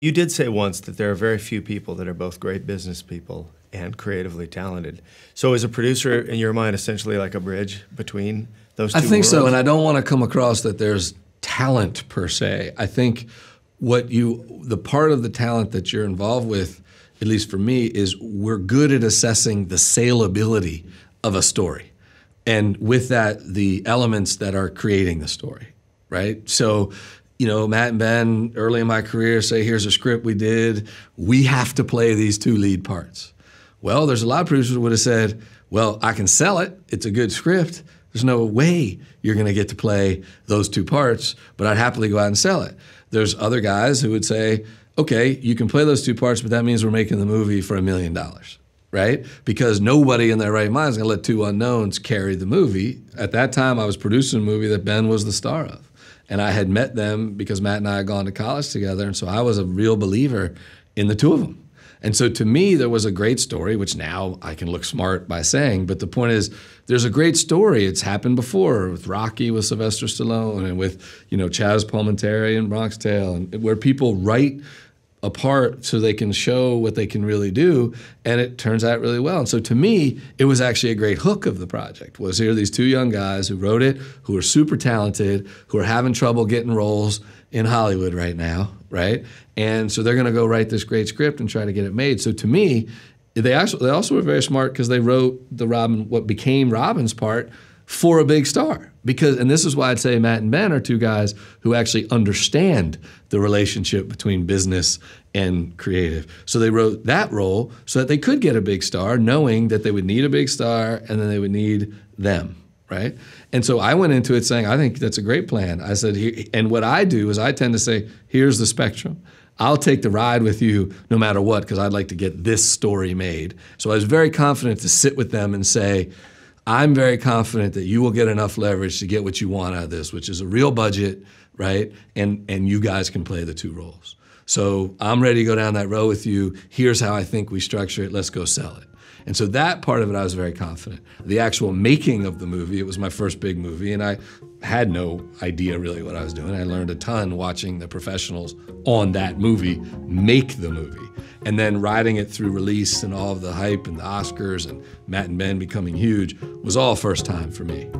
You did say once that there are very few people that are both great business people and creatively talented. So is a producer in your mind essentially like a bridge between those two? I think worlds? so, and I don't want to come across that there's talent per se. I think what you the part of the talent that you're involved with, at least for me, is we're good at assessing the saleability of a story. And with that, the elements that are creating the story right? So you know, Matt and Ben early in my career say, here's a script we did. We have to play these two lead parts. Well, there's a lot of producers would have said, well, I can sell it. It's a good script. There's no way you're going to get to play those two parts, but I'd happily go out and sell it. There's other guys who would say, okay, you can play those two parts, but that means we're making the movie for a million dollars, right? Because nobody in their right mind is going to let two unknowns carry the movie. At that time, I was producing a movie that Ben was the star of. And I had met them because Matt and I had gone to college together. And so I was a real believer in the two of them. And so to me, there was a great story, which now I can look smart by saying, but the point is there's a great story. It's happened before with Rocky, with Sylvester Stallone, and with, you know, Chaz Palminteri and Bronx Tale, and where people write apart so they can show what they can really do and it turns out really well and so to me it was actually a great hook of the project was here these two young guys who wrote it who are super talented who are having trouble getting roles in hollywood right now right and so they're going to go write this great script and try to get it made so to me they actually they also were very smart because they wrote the robin what became robin's part for a big star. Because, and this is why I'd say Matt and Ben are two guys who actually understand the relationship between business and creative. So they wrote that role so that they could get a big star, knowing that they would need a big star and then they would need them, right? And so I went into it saying, I think that's a great plan. I said, and what I do is I tend to say, here's the spectrum. I'll take the ride with you no matter what, because I'd like to get this story made. So I was very confident to sit with them and say, I'm very confident that you will get enough leverage to get what you want out of this, which is a real budget, right? And and you guys can play the two roles. So I'm ready to go down that road with you. Here's how I think we structure it. Let's go sell it. And so that part of it, I was very confident. The actual making of the movie, it was my first big movie, and I had no idea really what I was doing. I learned a ton watching the professionals on that movie make the movie. And then riding it through release and all of the hype and the Oscars and Matt and Ben becoming huge was all first time for me.